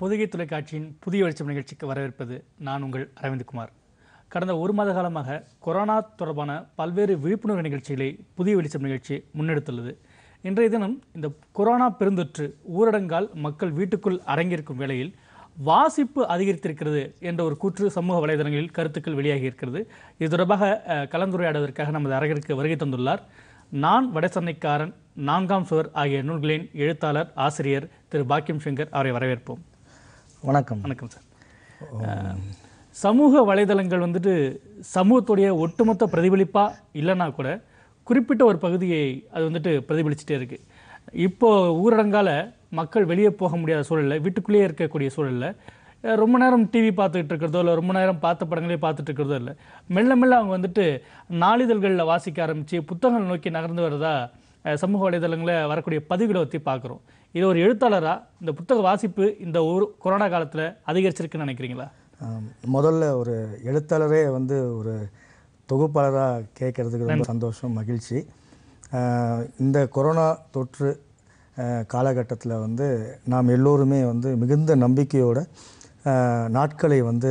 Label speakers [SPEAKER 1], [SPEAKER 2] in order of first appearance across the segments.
[SPEAKER 1] பொதுகை தொலைக்காட்சியின் புதிய வெளிச்சம் நிகழ்ச்சிக்கு வரவேற்பது நான் உங்கள் அரவிந்த்குமார் கடந்த ஒரு மாத காலமாக கொரோனா தொடர்பான பல்வேறு விழிப்புணர்வு நிகழ்ச்சிகளை புதிய வெளிச்சம் நிகழ்ச்சி முன்னெடுத்துள்ளது இன்றைய தினம் இந்த கொரோனா பெருந்தொற்று ஊரடங்கால் மக்கள் வீட்டுக்குள் அடங்கியிருக்கும் வேளையில் வாசிப்பு அதிகரித்திருக்கிறது என்ற ஒரு கூற்று சமூக வலைதளங்களில் கருத்துக்கள் வெளியாகி இருக்கிறது இது தொடர்பாக கலந்துரையாடுவதற்காக நமது அரங்கிற்கு வருகை தந்துள்ளார் நான் வடசென்னைக்காரன் நான்காம் சுவர் ஆகிய நூல்களின் எழுத்தாளர் ஆசிரியர் திரு பாக்கியம் சங்கர் அவரை வரவேற்போம் வணக்கம் வணக்கம் சார் சமூக வலைதளங்கள் வந்துட்டு சமூகத்துடைய ஒட்டுமொத்த பிரதிபலிப்பாக இல்லைன்னா கூட குறிப்பிட்ட ஒரு பகுதியை அது வந்துட்டு பிரதிபலிச்சுட்டே இருக்குது இப்போது ஊரடங்கால் மக்கள் வெளியே போக முடியாத சூழலில் வீட்டுக்குள்ளேயே இருக்கக்கூடிய சூழலில் ரொம்ப நேரம் டிவி பார்த்துக்கிட்டு இருக்கிறதோ இல்லை ரொம்ப நேரம் பார்த்த படங்களே பார்த்துட்டு இருக்கிறதோ இல்லை மெல்ல மெல்ல அவங்க வந்துட்டு நாளிதழ்களில் வாசிக்க ஆரம்பித்து புத்தகங்கள் நோக்கி நகர்ந்து வரதா சமூக வலைதளங்களில் வரக்கூடிய பதிவுகளை பற்றி பார்க்குறோம் இது ஒரு எழுத்தாளராக இந்த புத்தக வாசிப்பு இந்த ஒரு கொரோனா காலத்தில் அதிகரிச்சிருக்குன்னு நினைக்கிறீங்களா
[SPEAKER 2] முதல்ல ஒரு எழுத்தாளரே வந்து ஒரு தொகுப்பாளராக கேட்கறதுக்கு ரொம்ப சந்தோஷம் மகிழ்ச்சி இந்த கொரோனா தொற்று காலகட்டத்தில் வந்து நாம் எல்லோருமே வந்து மிகுந்த நம்பிக்கையோட நாட்களை வந்து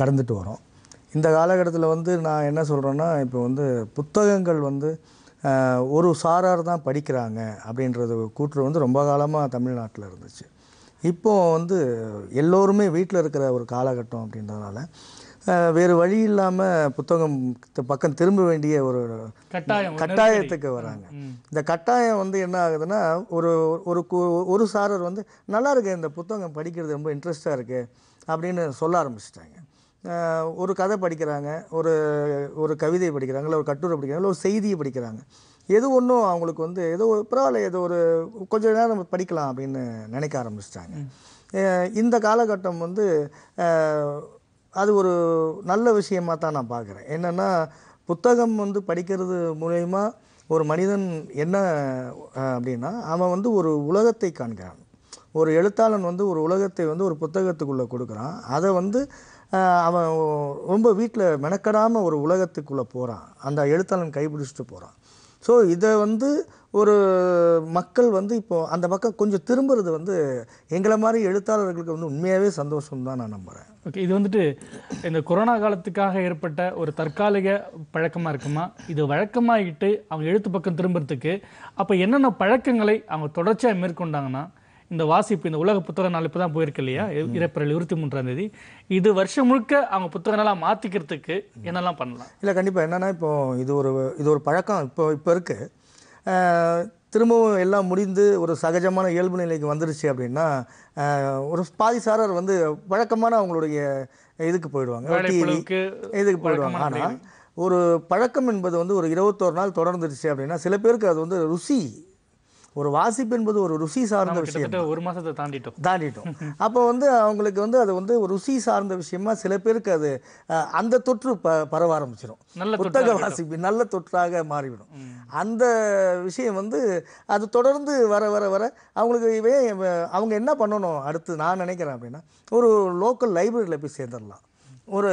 [SPEAKER 2] கடந்துட்டு வரோம் இந்த காலகட்டத்தில் வந்து நான் என்ன சொல்கிறேன்னா இப்போ வந்து புத்தகங்கள் வந்து ஒரு சாரார் தான் படிக்கிறாங்க அப்படின்றது கூற்று வந்து ரொம்ப காலமாக தமிழ்நாட்டில் இருந்துச்சு இப்போது வந்து எல்லோருமே வீட்டில் இருக்கிற ஒரு காலகட்டம் அப்படின்றதுனால வேறு வழி இல்லாமல் புத்தகம் பக்கம் திரும்ப வேண்டிய ஒரு கட்டாயம் கட்டாயத்துக்கு வராங்க இந்த கட்டாயம் வந்து என்ன ஆகுதுன்னா ஒரு ஒரு ஒரு சாரர் வந்து நல்லா இருக்கு இந்த புத்தகம் படிக்கிறது ரொம்ப இன்ட்ரெஸ்டாக இருக்குது அப்படின்னு சொல்ல ஆரம்பிச்சிட்டாங்க ஒரு கதை படிக்கிறாங்க ஒரு ஒரு கவிதை படிக்கிறாங்க இல்லை ஒரு கட்டுரை படிக்கிறாங்க இல்லை ஒரு செய்தியை படிக்கிறாங்க எது ஒன்றும் அவங்களுக்கு வந்து ஏதோ பரவாயில்ல ஏதோ ஒரு கொஞ்சம் நேரம் படிக்கலாம் அப்படின்னு நினைக்க ஆரம்பிச்சிட்டாங்க இந்த காலகட்டம் வந்து அது ஒரு நல்ல விஷயமாக தான் நான் பார்க்குறேன் என்னென்னா புத்தகம் வந்து படிக்கிறது மூலயமா ஒரு மனிதன் என்ன அப்படின்னா அவன் வந்து ஒரு உலகத்தை காண்கிறான் ஒரு எழுத்தாளன் வந்து ஒரு உலகத்தை வந்து ஒரு புத்தகத்துக்குள்ளே கொடுக்குறான் அதை வந்து அவன் ரொம்ப வீட்டில் மெனக்கடாமல் ஒரு உலகத்துக்குள்ளே போகிறான் அந்த எழுத்தாளன் கைப்பிடிச்சிட்டு போகிறான் ஸோ இதை வந்து ஒரு மக்கள் வந்து இப்போது அந்த பக்கம் கொஞ்சம் திரும்புறது வந்து எங்களை மாதிரி எழுத்தாளர்களுக்கு வந்து உண்மையாகவே சந்தோஷம் தான் நான் நம்புகிறேன்
[SPEAKER 1] ஓகே இது வந்துட்டு இந்த கொரோனா காலத்துக்காக ஏற்பட்ட ஒரு தற்காலிக பழக்கமாக இருக்குமா இது வழக்கமாகிட்டு அவங்க எழுத்து பக்கம் திரும்புறதுக்கு அப்போ என்னென்ன பழக்கங்களை அவங்க தொடர்ச்சியாக மேற்கொண்டாங்கன்னா இந்த வாசிப்பு இந்த உலக புத்தக நாள் இப்போ தான் போயிருக்கு இல்லையா இறப்பிரல் இருபத்தி மூன்றாம் தேதி இது வருஷம் முழுக்க அவங்க புத்தக நாளாக மாற்றிக்கிறதுக்கு என்னெல்லாம் பண்ணலாம்
[SPEAKER 2] இல்லை கண்டிப்பாக என்னென்னா இப்போ இது ஒரு இது ஒரு பழக்கம் இப்போ இப்போ இருக்குது திரும்பவும் எல்லாம் முடிந்து ஒரு சகஜமான இயல்பு நிலைக்கு வந்துருச்சு அப்படின்னா ஒரு பாதிசாரர் வந்து வழக்கமான அவங்களுடைய இதுக்கு போயிடுவாங்க
[SPEAKER 1] இதுக்கு போயிடுவாங்க ஆனால்
[SPEAKER 2] ஒரு பழக்கம் என்பது வந்து ஒரு இருபத்தோரு நாள் தொடர்ந்துருச்சு அப்படின்னா சில பேருக்கு அது வந்து ருசி ஒரு வாசிப்பு என்பது ஒரு ருசி சார்ந்த விஷயம்
[SPEAKER 1] ஒரு மாசத்தை தாண்டிட்டோம் தாண்டிட்டோம்
[SPEAKER 2] அப்போ வந்து அவங்களுக்கு வந்து அது வந்து ஒரு ருசி சார்ந்த விஷயமா சில பேருக்கு அது அந்த தொற்று பரவ ஆரம்பிச்சிடும் நல்ல புத்தக வாசிப்பு நல்ல தொற்றாக மாறிவிடும் அந்த விஷயம் வந்து அது தொடர்ந்து வர வர வர அவங்களுக்கு இவே அவங்க என்ன பண்ணணும் அடுத்து நான் நினைக்கிறேன் அப்படின்னா ஒரு லோக்கல் லைப்ரரியில் போய் சேர்ந்துடலாம் ஒரு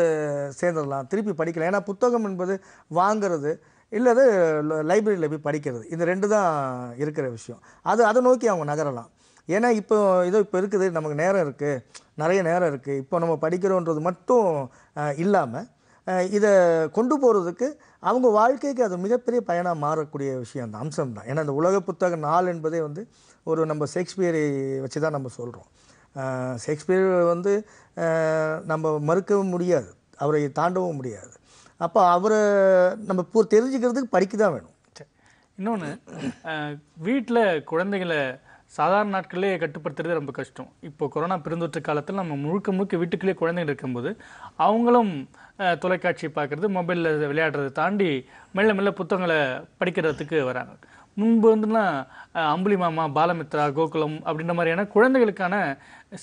[SPEAKER 2] சேர்ந்துடலாம் திருப்பி படிக்கலாம் ஏன்னா புத்தகம் என்பது வாங்கிறது இல்லை அது லைப்ரரியில் போய் படிக்கிறது இந்த ரெண்டு தான் இருக்கிற விஷயம் அது அதை நோக்கி அவங்க நகரலாம் ஏன்னா இப்போ இதோ இப்போ இருக்குது நமக்கு நேரம் இருக்குது நிறைய நேரம் இருக்குது இப்போ நம்ம படிக்கிறோன்றது மட்டும் இல்லாமல் இதை கொண்டு போகிறதுக்கு அவங்க வாழ்க்கைக்கு அது மிகப்பெரிய பயணம் மாறக்கூடிய விஷயம் அந்த அம்சம் தான் ஏன்னா இந்த உலக புத்தக நாள் என்பதே வந்து ஒரு நம்ம ஷேக்ஸ்பியரை வச்சு தான் நம்ம சொல்கிறோம் ஷேக்ஸ்பியர் வந்து நம்ம மறுக்கவும் முடியாது அவரை தாண்டவும் முடியாது அப்போ அவரை நம்ம பூ தெரிஞ்சுக்கிறதுக்கு படிக்க தான் வேணும் இன்னொன்று
[SPEAKER 1] வீட்டில் குழந்தைங்களை சாதாரண நாட்களிலே கட்டுப்படுத்துறது ரொம்ப கஷ்டம் இப்போ கொரோனா பெருந்தொற்று காலத்தில் நம்ம முழுக்க முழுக்க வீட்டுக்குள்ளே குழந்தைங்க இருக்கும்போது அவங்களும் தொலைக்காட்சி பார்க்குறது மொபைலில் விளையாடுறது தாண்டி மெல்ல மெல்ல புத்தகங்களை படிக்கிறதுக்கு வராங்க முன்பு வந்துன்னா அம்புலி மாமா பாலமித்ரா கோகுலம் அப்படின்ற மாதிரியான குழந்தைகளுக்கான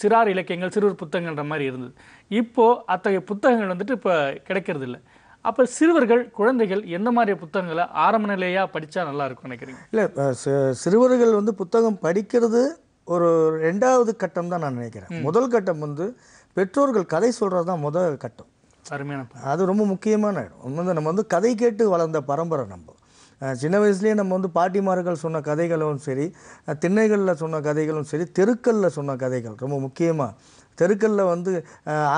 [SPEAKER 1] சிறார் இலக்கியங்கள் சிறுவர் புத்தகங்கள்ன்ற மாதிரி இருந்தது இப்போது அத்தகைய புத்தகங்கள் வந்துட்டு இப்போ கிடைக்கிறது இல்லை அப்போ சிறுவர்கள் குழந்தைகள் எந்த மாதிரி புத்தகங்களை ஆரம்ப நிலையாக படித்தா நல்லாயிருக்கும் நினைக்கிறீங்க
[SPEAKER 2] இல்லை சிறுவர்கள் வந்து புத்தகம் படிக்கிறது ஒரு ரெண்டாவது கட்டம் தான் நான் நினைக்கிறேன் முதல் கட்டம் வந்து பெற்றோர்கள் கதை சொல்கிறது தான் முதல் கட்டம் அருமையான அது ரொம்ப முக்கியமான இடம் வந்து நம்ம வந்து கதை கேட்டு வளர்ந்த பரம்பரை நம்ம சின்ன வயசுலேயே நம்ம வந்து பாட்டிமார்கள் சொன்ன கதைகளும் சரி திண்ணைகளில் சொன்ன கதைகளும் சரி தெருக்களில் சொன்ன கதைகள் ரொம்ப முக்கியமாக தெருக்களில் வந்து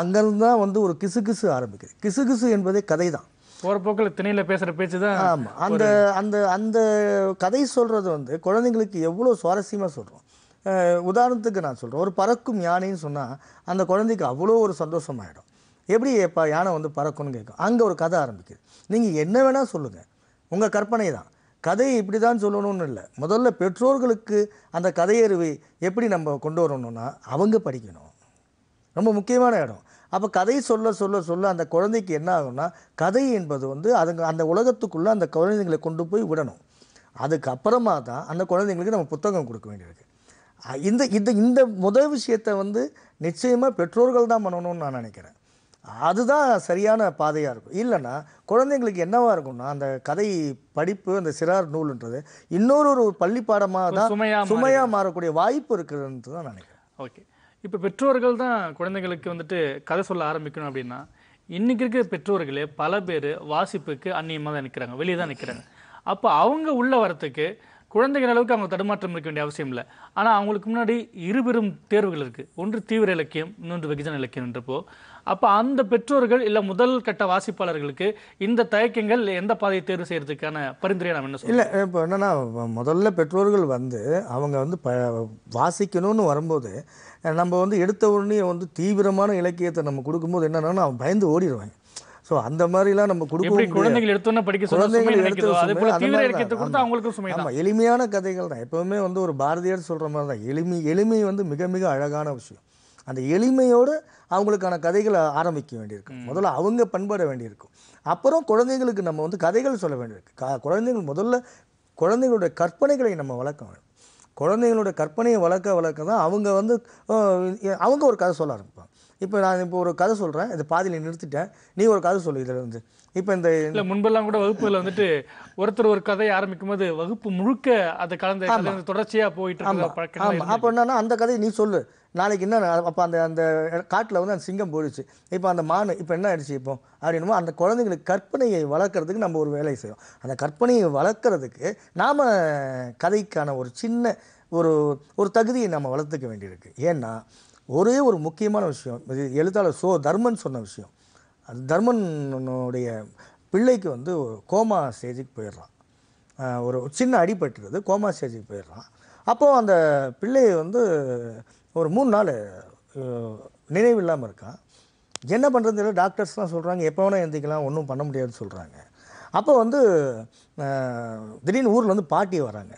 [SPEAKER 2] அங்கேருந்து தான் வந்து ஒரு கிசு கிசு ஆரம்பிக்குது கிசு கிசு என்பதே கதை தான் போகிற போக்கில் திணையில் பேசுகிற பேச்சு தான் ஆமாம் அந்த அந்த அந்த கதை சொல்கிறது வந்து குழந்தைங்களுக்கு எவ்வளோ சுவாரஸ்யமாக சொல்கிறோம் உதாரணத்துக்கு நான் சொல்கிறேன் ஒரு பறக்கும் யானைன்னு சொன்னால் அந்த குழந்தைக்கு அவ்வளோ ஒரு சந்தோஷமாயிடும் எப்படி எப்போ யானை வந்து பறக்கும்னு கேட்கும் அங்கே ஒரு கதை ஆரம்பிக்குது நீங்கள் என்ன வேணால் சொல்லுங்கள் உங்கள் கற்பனை தான் கதையை இப்படி தான் சொல்லணும்னு இல்லை முதல்ல பெற்றோர்களுக்கு அந்த கதையறிவை எப்படி நம்ம கொண்டு வரணும்னா அவங்க படிக்கணும் ரொம்ப முக்கியமான இடம் அப்போ கதை சொல்ல சொல்ல சொல்ல அந்த குழந்தைக்கு என்ன ஆகும்னா கதை என்பது வந்து அதுங்க அந்த உலகத்துக்குள்ளே அந்த குழந்தைங்களை கொண்டு போய் விடணும் அதுக்கப்புறமா தான் அந்த குழந்தைங்களுக்கு நம்ம புத்தகம் கொடுக்க வேண்டியிருக்கு இந்த இந்த இந்த முதல் விஷயத்தை வந்து நிச்சயமாக பெற்றோர்கள் தான் பண்ணணும்னு நான் நினைக்கிறேன் அதுதான் சரியான பாதையாக இருக்கும் இல்லைன்னா குழந்தைங்களுக்கு என்னவாக இருக்கும்னா அந்த கதை படிப்பு அந்த சிறார் நூல்ன்றது இன்னொரு ஒரு பள்ளி பாடமாக தான் சுமையாக மாறக்கூடிய வாய்ப்பு இருக்கிறது தான் நினைக்கிறேன்
[SPEAKER 1] ஓகே இப்போ பெற்றோர்கள் தான் குழந்தைங்களுக்கு வந்துட்டு கதை சொல்ல ஆரம்பிக்கணும் அப்படின்னா இன்றைக்கி இருக்கிற பெற்றோர்களே பல பேர் வாசிப்புக்கு அந்நியமாக தான் நிற்கிறாங்க வெளியே தான் நிற்கிறாங்க அப்போ அவங்க உள்ளே வரத்துக்கு குழந்தைகள் அளவுக்கு அவங்க தடுமாற்றம் இருக்க வேண்டிய அவசியம் இல்லை ஆனால் அவங்களுக்கு முன்னாடி இருபெரும் தேர்வுகள் இருக்குது ஒன்று தீவிர இலக்கியம் இன்னொன்று வெகுஜன என்றப்போ அப்போ அந்த பெற்றோர்கள் இல்லை முதல் கட்ட வாசிப்பாளர்களுக்கு இந்த தயக்கங்கள் எந்த பாதையை தேர்வு செய்கிறதுக்கான பரிந்துரையை நாம் என்ன இல்லை
[SPEAKER 2] இப்போ என்னென்னா முதல்ல பெற்றோர்கள் வந்து அவங்க வந்து ப வாசிக்கணும்னு வரும்போது நம்ம வந்து எடுத்த உடனே வந்து தீவிரமான இலக்கியத்தை நம்ம கொடுக்கும்போது என்னென்னா அவன் பயந்து ஓடிடுவாங்க ஸோ அந்த மாதிரிலாம் நம்ம கொடுக்க குழந்தைகள்
[SPEAKER 1] எடுத்தோன்னே படிக்க குழந்தைகள் எடுத்து அவங்களுக்கு சுமை ஆமாம்
[SPEAKER 2] எளிமையான கதைகள் தான் எப்போவுமே வந்து ஒரு பாரதியார் சொல்கிற மாதிரி தான் எளிமை எளிமை வந்து மிக மிக அழகான விஷயம் அந்த எளிமையோடு அவங்களுக்கான கதைகளை ஆரம்பிக்க வேண்டியிருக்கும் முதல்ல அவங்க பண்பட வேண்டியிருக்கும் அப்புறம் குழந்தைங்களுக்கு நம்ம வந்து கதைகள் சொல்ல வேண்டியிருக்கு க குழந்தைகள் முதல்ல குழந்தைகளுடைய கற்பனைகளை நம்ம வளர்க்க வேணும் குழந்தைங்களோட கற்பனையை வளர்க்க வளர்க்க தான் அவங்க வந்து அவங்க ஒரு கதை சொல்ல ஆரம்பிப்பாங்க இப்போ நான் இப்போ ஒரு கதை சொல்கிறேன் இந்த பாதியில் நிறுத்திட்டேன் நீ ஒரு கதை சொல்லு இதில் வந்து இப்போ இந்த இல்லை
[SPEAKER 1] முன்பெல்லாம் கூட வகுப்புல வந்துட்டு ஒருத்தர் ஒரு கதையை ஆரம்பிக்கும் போது வகுப்பு முழுக்க அதை கலந்து தொடர்ச்சியாக போயிட்டு ஆமாம் அப்போ
[SPEAKER 2] என்னன்னா அந்த கதையை நீ சொல்லு நாளைக்கு என்ன அப்போ அந்த அந்த காட்டில் வந்து அந்த சிங்கம் போயிடுச்சு இப்போ அந்த மான் இப்போ என்ன ஆயிடுச்சு இப்போ அப்படின்னுமோ அந்த குழந்தைங்களுக்கு கற்பனையை வளர்க்குறதுக்கு நம்ம ஒரு வேலையை செய்வோம் அந்த கற்பனையை வளர்க்குறதுக்கு நாம் கதைக்கான ஒரு சின்ன ஒரு ஒரு தகுதியை நம்ம வளர்த்துக்க வேண்டியிருக்கு ஏன்னா ஒரே ஒரு முக்கியமான விஷயம் இது எழுத்தாளர் சோ தர்மன் சொன்ன விஷயம் அது தர்மனுடைய பிள்ளைக்கு வந்து கோமா ஸ்டேஜுக்கு போயிடுறான் ஒரு சின்ன அடிபட்டுருது கோமா ஸ்டேஜுக்கு போயிடுறான் அப்போது அந்த பிள்ளையை வந்து ஒரு மூணு நாள் நினைவு இல்லாமல் இருக்கான் என்ன பண்ணுறதுல டாக்டர்ஸ்லாம் சொல்கிறாங்க எப்போ வேணால் எழுந்திக்கலாம் ஒன்றும் பண்ண முடியாதுன்னு சொல்கிறாங்க அப்போ வந்து திடீர்னு ஊரில் வந்து பாட்டி வராங்க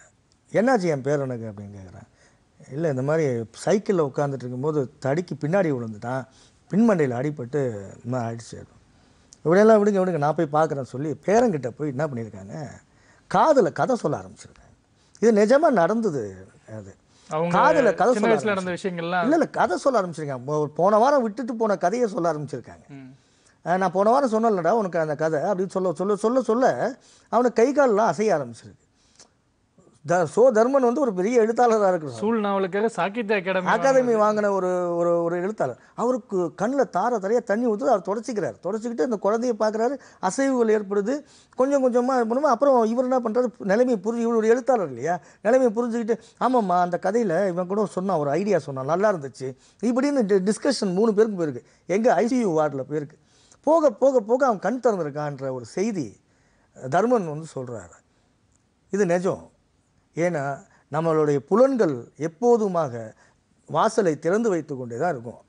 [SPEAKER 2] என்னாச்சு என் பேர் எனக்கு அப்படின்னு கேட்குறேன் இல்லை இந்த மாதிரி சைக்கிளில் உட்காந்துட்டு இருக்கும்போது தடிக்கு பின்னாடி விழுந்துட்டான் பின்மண்டையில் அடிபட்டு இந்த மாதிரி இப்படியெல்லாம் விடுங்க விடுங்க நான் போய் பார்க்குறேன்னு சொல்லி பேரங்கிட்ட போய் என்ன பண்ணியிருக்காங்க காதில் கதை சொல்ல ஆரம்பிச்சிருக்காங்க இது நிஜமாக நடந்தது அது காதில் கதை சொல்ல
[SPEAKER 1] நடந்த விஷயங்கள்லாம் இல்லை இல்லை
[SPEAKER 2] கதை சொல்ல ஆரம்பிச்சிருக்காங்க போன வாரம் விட்டுட்டு போன கதையை சொல்ல ஆரம்பிச்சிருக்காங்க நான் போன வாரம் சொன்னலடா உனக்கு அந்த கதை அப்படின்னு சொல்ல சொல்ல சொல்ல சொல்ல அவனுக்கு கை காலெலாம் அசைய ஆரம்பிச்சிருக்கு த சோ தர்மன் வந்து ஒரு பெரிய எழுத்தாளராக இருக்கிற
[SPEAKER 1] சூழ் நாவலுக்காக சாகித்ய அகாடமி அகாடமி
[SPEAKER 2] வாங்கின ஒரு ஒரு ஒரு எழுத்தாளர் அவருக்கு கண்ணில் தார தரையாக தண்ணி ஊற்று அவர் தொடச்சிக்கிறார் தொடச்சிக்கிட்டு இந்த குழந்தைய பார்க்குறாரு அசைவுகள் ஏற்படுது கொஞ்சம் கொஞ்சமாக பண்ணுவோம் அப்புறம் இவர் என்ன பண்ணுறாரு நிலைமை புரிஞ்சு இவர் ஒரு எழுத்தாளர் இல்லையா நிலைமையை புரிஞ்சுக்கிட்டு ஆமாம்மா அந்த கதையில் இவன் கூட சொன்னான் ஒரு ஐடியா சொன்னான் நல்லா இருந்துச்சு இப்படின்னு டிஸ்கஷன் மூணு பேருக்கு போயிருக்கு எங்கள் ஐசியு வார்டில் போயிருக்கு போக போக போக அவன் கண் திறந்துருக்கான்ற ஒரு செய்தி தர்மன் வந்து சொல்கிறாரு இது நிஜம் ஏன்னா நம்மளுடைய புலன்கள் எப்போதுமாக வாசலை திறந்து வைத்து கொண்டே தான் இருக்கும்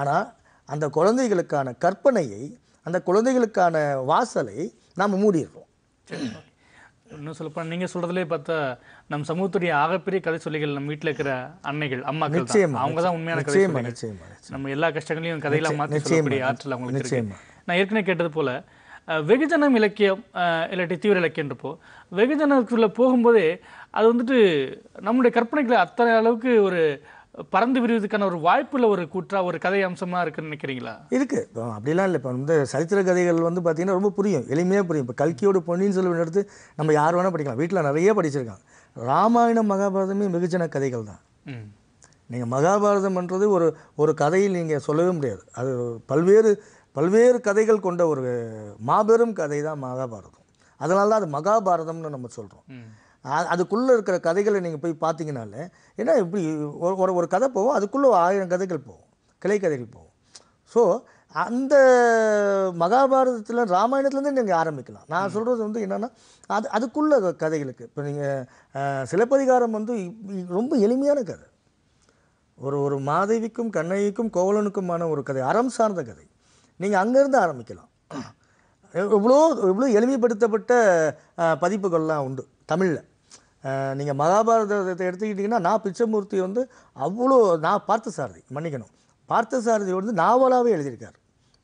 [SPEAKER 2] ஆனால் அந்த குழந்தைகளுக்கான கற்பனையை அந்த குழந்தைகளுக்கான வாசலை நாம் மூடிடுறோம்
[SPEAKER 1] இன்னும் சொல்லப்போனால் நீங்கள் சொல்கிறதுலே பார்த்தா நம் சமூகத்துடைய ஆகப்பெரிய கதை சொல்லிகள் நம்ம வீட்டில் இருக்கிற அன்னைகள் அம்மா நிச்சயம் அவங்க தான் உண்மையான கதை நம்ம எல்லா கஷ்டங்களையும் கதையெல்லாம் மாற்றி சொல்லக்கூடிய ஆற்றல் அவங்களுக்கு நிச்சயம் நான் ஏற்கனவே கேட்டது போல் வெகுஜனம் இலக்கியம் இல்லாட்டி தீவிர இலக்கியன்றப்போ வெகுஜனத்துக்குள்ளே போகும்போதே அது வந்துட்டு நம்முடைய கற்பனைகளை அத்தனை அளவுக்கு ஒரு பறந்து விரிவதுக்கான ஒரு வாய்ப்பில் ஒரு கூற்றா ஒரு கதை அம்சமாக இருக்குன்னு நினைக்கிறீங்களா
[SPEAKER 2] இருக்குது இப்போ அப்படிலாம் இல்லை இப்போ வந்து சரித்திர கதைகள் வந்து பார்த்திங்கன்னா ரொம்ப புரியும் எளிமையாக புரியும் இப்போ கல்கியோட பொன்னியின் செல்வன் எடுத்து நம்ம யார் வேணால் படிக்கலாம் வீட்டில் நிறைய படிச்சிருக்காங்க ராமாயணம் மகாபாரதமே மிகுஜன கதைகள் தான் நீங்கள் மகாபாரதம்ன்றது ஒரு ஒரு கதையில் நீங்கள் சொல்லவே முடியாது அது பல்வேறு பல்வேறு கதைகள் கொண்ட ஒரு மாபெரும் கதை தான் மகாபாரதம் அதனால தான் அது மகாபாரதம்னு நம்ம சொல்கிறோம் அதுக்குள்ளே இருக்கிற கதைகளை நீங்கள் போய் பார்த்தீங்கனாலே ஏன்னா இப்படி ஒரு ஒரு கதை போவோம் அதுக்குள்ளே ஆயிரம் கதைகள் போவோம் கிளை கதைகள் போவோம் ஸோ அந்த மகாபாரதத்தில் ராமாயணத்துலேருந்து நீங்கள் ஆரம்பிக்கலாம் நான் சொல்கிறது வந்து என்னென்னா அது அதுக்குள்ள கதைகளுக்கு இப்போ நீங்கள் சிலப்பதிகாரம் வந்து ரொம்ப எளிமையான கதை ஒரு ஒரு மாதவிக்கும் கண்ணகிக்கும் கோவலனுக்குமான ஒரு கதை அறம் சார்ந்த கதை நீங்கள் அங்கேருந்து ஆரம்பிக்கலாம் எவ்வளோ எவ்வளோ எளிமைப்படுத்தப்பட்ட பதிப்புகள்லாம் உண்டு தமிழில் நீங்கள் மகாபாரதத்தை எடுத்துக்கிட்டிங்கன்னா நான் பிச்சமூர்த்தி வந்து அவ்வளோ நான் பார்த்தசாரதி மன்னிக்கணும் பார்த்தசாரதி வந்து நாவலாகவே எழுதியிருக்கார்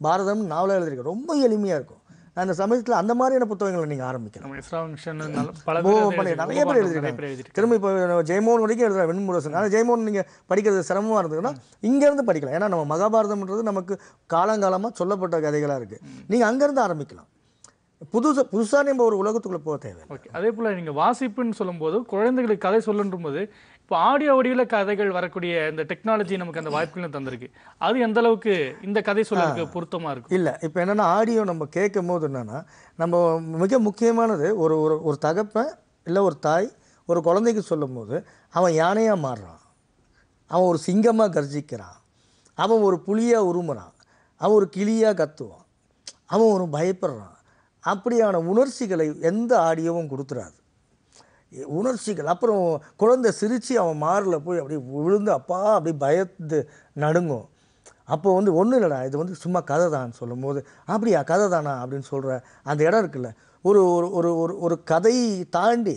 [SPEAKER 2] பாரதம் நாவலாக எழுதியிருக்கார் ரொம்ப எளிமையாக இருக்கும் அந்த சமயத்தில் அந்த மாதிரியான புத்தகங்களை நீங்கள் ஆரம்பிக்கலாம்
[SPEAKER 1] நிறைய பேர் எழுதிருக்காங்க
[SPEAKER 2] திரும்ப இப்போ ஜெயமோகன் வரைக்கும் எழுதுற வெண்முரசன் ஆனால் ஜெயமோகன் நீங்கள் படிக்கிறது சிரமமாக இருந்ததுன்னா இங்கேருந்து படிக்கலாம் ஏன்னா நம்ம மகாபாரதம்ன்றது நமக்கு காலங்காலமாக சொல்லப்பட்ட கதைகளாக இருக்குது நீங்கள் அங்கேருந்து ஆரம்பிக்கலாம் புதுசாக புதுசாக நம்ம ஒரு உலகத்துக்குள்ளே போக தேவை ஓகே
[SPEAKER 1] அதே போல் நீங்கள் வாசிப்புன்னு சொல்லும்போது குழந்தைகளுக்கு கதை சொல்லுன்றும் போது இப்போ ஆடியோ வடிவில் கதைகள் வரக்கூடிய இந்த டெக்னாலஜி நமக்கு அந்த வாய்ப்புகளும் தந்திருக்கு அது எந்த அளவுக்கு இந்த கதை சொல்லுக்கு
[SPEAKER 2] பொருத்தமாக இருக்கும் இல்லை இப்போ என்னென்னா ஆடியோ நம்ம கேட்கும் போது என்னென்னா நம்ம மிக முக்கியமானது ஒரு ஒரு ஒரு தகப்பன் இல்லை ஒரு தாய் ஒரு குழந்தைக்கு சொல்லும்போது அவன் யானையாக மாறுறான் அவன் ஒரு சிங்கமாக கர்ஜிக்கிறான் அவன் ஒரு புளியாக உருமுறான் அவன் ஒரு கிளியாக கத்துவான் அவன் ஒரு பயப்படுறான் அப்படியான உணர்ச்சிகளை எந்த ஆடியோவும் கொடுத்துடாது உணர்ச்சிகள் அப்புறம் குழந்தை சிரித்து அவன் மாறில் போய் அப்படியே விழுந்து அப்பா அப்படியே பயந்து நடுங்கும் அப்போ வந்து ஒன்றும் இல்லைடா இது வந்து சும்மா கதை தான் சொல்லும் போது அப்படியா கதை தானா அப்படின்னு சொல்கிற அந்த இடம் இருக்குல்ல ஒரு ஒரு ஒரு ஒரு ஒரு கதையை தாண்டி